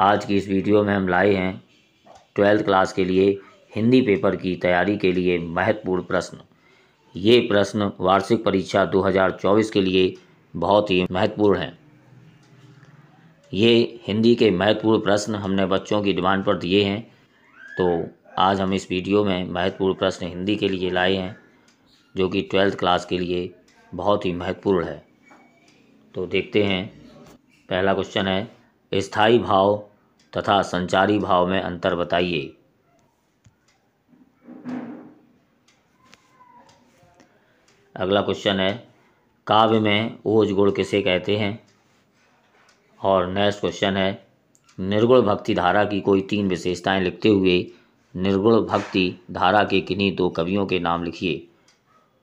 आज की इस वीडियो में हम लाए हैं ट्वेल्थ क्लास के लिए हिंदी पेपर की तैयारी के लिए महत्वपूर्ण प्रश्न ये प्रश्न वार्षिक परीक्षा 2024 के लिए बहुत ही महत्वपूर्ण हैं ये हिंदी के महत्वपूर्ण प्रश्न हमने बच्चों की डिमांड पर दिए हैं तो आज हम इस वीडियो में महत्वपूर्ण प्रश्न हिंदी के लिए लाए हैं जो कि ट्वेल्थ क्लास के लिए बहुत ही महत्वपूर्ण है तो देखते हैं पहला क्वेश्चन है स्थायी भाव तथा संचारी भाव में अंतर बताइए अगला क्वेश्चन है काव्य में ओज गुण किसे कहते हैं और नेक्स्ट क्वेश्चन है निर्गुण भक्ति धारा की कोई तीन विशेषताएं लिखते हुए निर्गुण भक्ति धारा के किन्हीं दो कवियों के नाम लिखिए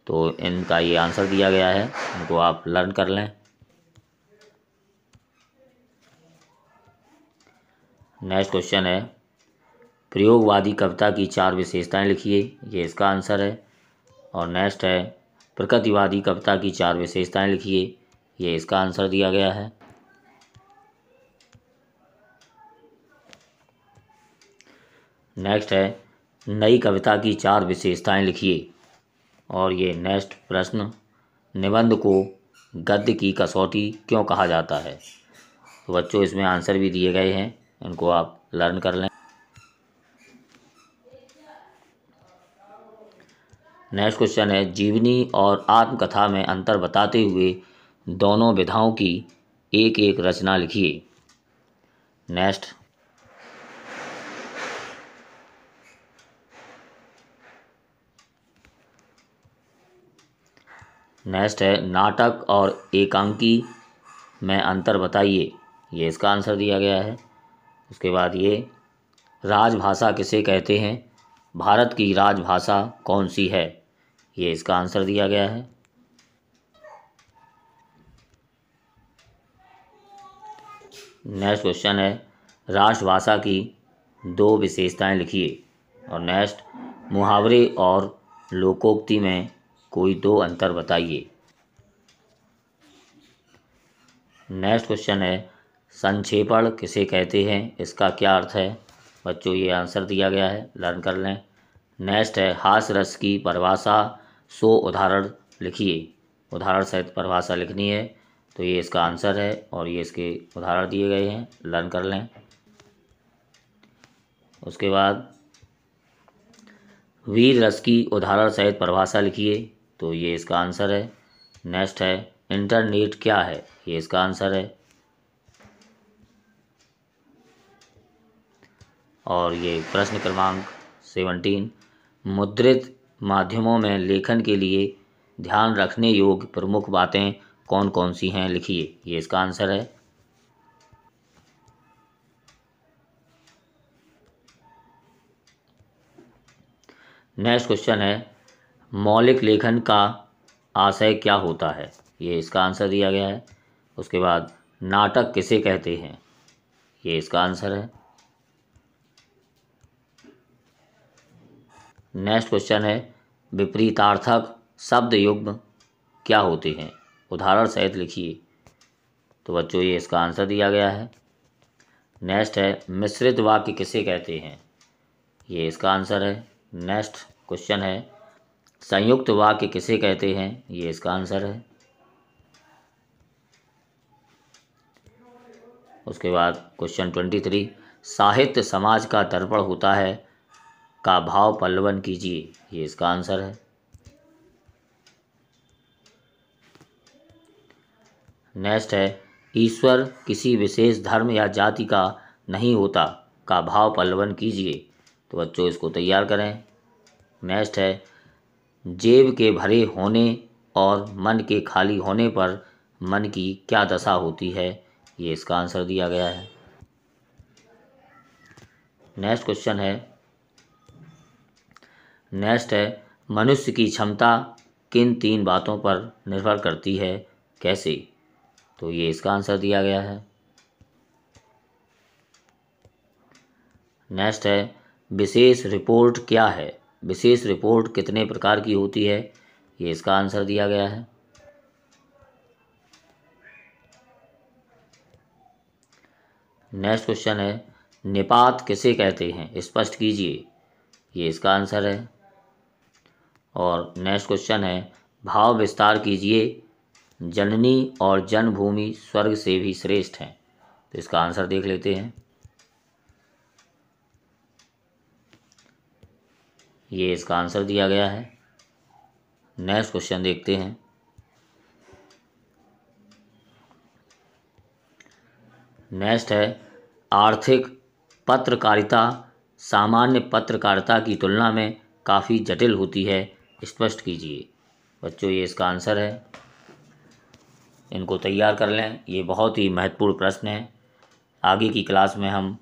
तो इनका ये आंसर दिया गया है इनको आप लर्न कर लें नेक्स्ट क्वेश्चन है प्रयोगवादी कविता की चार विशेषताएं लिखिए ये इसका आंसर है और नेक्स्ट है प्रकृतिवादी कविता की चार विशेषताएं लिखिए ये इसका आंसर दिया गया है नेक्स्ट है नई कविता की चार विशेषताएं लिखिए और ये नेक्स्ट प्रश्न निबंध को गद्य की कसौटी क्यों कहा जाता है तो बच्चों इसमें आंसर भी दिए गए हैं इनको आप लर्न कर लें नेक्स्ट क्वेश्चन है जीवनी और आत्मकथा में अंतर बताते हुए दोनों विधाओं की एक एक रचना लिखिए नेक्स्ट नेक्स्ट है नाटक और एकांकी में अंतर बताइए ये इसका आंसर दिया गया है उसके बाद ये राजभाषा किसे कहते हैं भारत की राजभाषा कौन सी है ये इसका आंसर दिया गया है नेक्स्ट क्वेश्चन है राष्ट्रभाषा की दो विशेषताएं लिखिए और नेक्स्ट मुहावरे और लोकोक्ति में कोई दो अंतर बताइए नेक्स्ट क्वेश्चन है संक्षेपण किसे कहते हैं इसका क्या अर्थ है बच्चों ये आंसर दिया गया है लर्न कर लें नेक्स्ट है हास रस की परिभाषा सो उदाहरण लिखिए उदाहरण सहित परिभाषा लिखनी है तो ये इसका आंसर है और ये इसके उदाहरण दिए गए हैं लर्न कर लें उसके बाद वीर रस की उदाहरण सहित परिभाषा लिखिए तो ये इसका आंसर है नेक्स्ट है इंटरनेट क्या है ये इसका आंसर है और ये प्रश्न क्रमांक सेवनटीन मुद्रित माध्यमों में लेखन के लिए ध्यान रखने योग्य प्रमुख बातें कौन कौन सी हैं लिखिए ये इसका आंसर है नेक्स्ट क्वेश्चन है मौलिक लेखन का आशय क्या होता है ये इसका आंसर दिया गया है उसके बाद नाटक किसे कहते हैं ये इसका आंसर है नेक्स्ट क्वेश्चन है विपरीतार्थक शब्द युग्म क्या होते हैं उदाहरण सहित लिखिए तो बच्चों ये इसका आंसर दिया गया है नेक्स्ट है मिश्रित वाक्य किसे कहते हैं ये इसका आंसर है नेक्स्ट क्वेश्चन है संयुक्त वाक्य किसे कहते हैं ये इसका आंसर है उसके बाद क्वेश्चन ट्वेंटी थ्री साहित्य समाज का दर्पण होता है का भाव पल्लवन कीजिए ये इसका आंसर है नेक्स्ट है ईश्वर किसी विशेष धर्म या जाति का नहीं होता का भाव पल्लवन कीजिए तो बच्चों इसको तैयार करें नेक्स्ट है जेब के भरे होने और मन के खाली होने पर मन की क्या दशा होती है ये इसका आंसर दिया गया है नेक्स्ट क्वेश्चन है नेक्स्ट है मनुष्य की क्षमता किन तीन बातों पर निर्भर करती है कैसे तो ये इसका आंसर दिया गया है नेक्स्ट है विशेष रिपोर्ट क्या है विशेष रिपोर्ट कितने प्रकार की होती है ये इसका आंसर दिया गया है नेक्स्ट क्वेश्चन है निपात किसे कहते हैं स्पष्ट कीजिए ये इसका आंसर है और नेक्स्ट क्वेश्चन है भाव विस्तार कीजिए जननी और जन्मभूमि स्वर्ग से भी श्रेष्ठ हैं तो इसका आंसर देख लेते हैं ये इसका आंसर दिया गया है नेक्स्ट क्वेश्चन देखते हैं नेक्स्ट है आर्थिक पत्रकारिता सामान्य पत्रकारिता की तुलना में काफ़ी जटिल होती है स्पष्ट कीजिए बच्चों ये इसका आंसर है इनको तैयार कर लें ये बहुत ही महत्वपूर्ण प्रश्न है आगे की क्लास में हम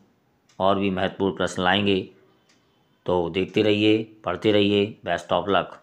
और भी महत्वपूर्ण प्रश्न लाएंगे तो देखते रहिए पढ़ते रहिए बेस्ट ऑफ लक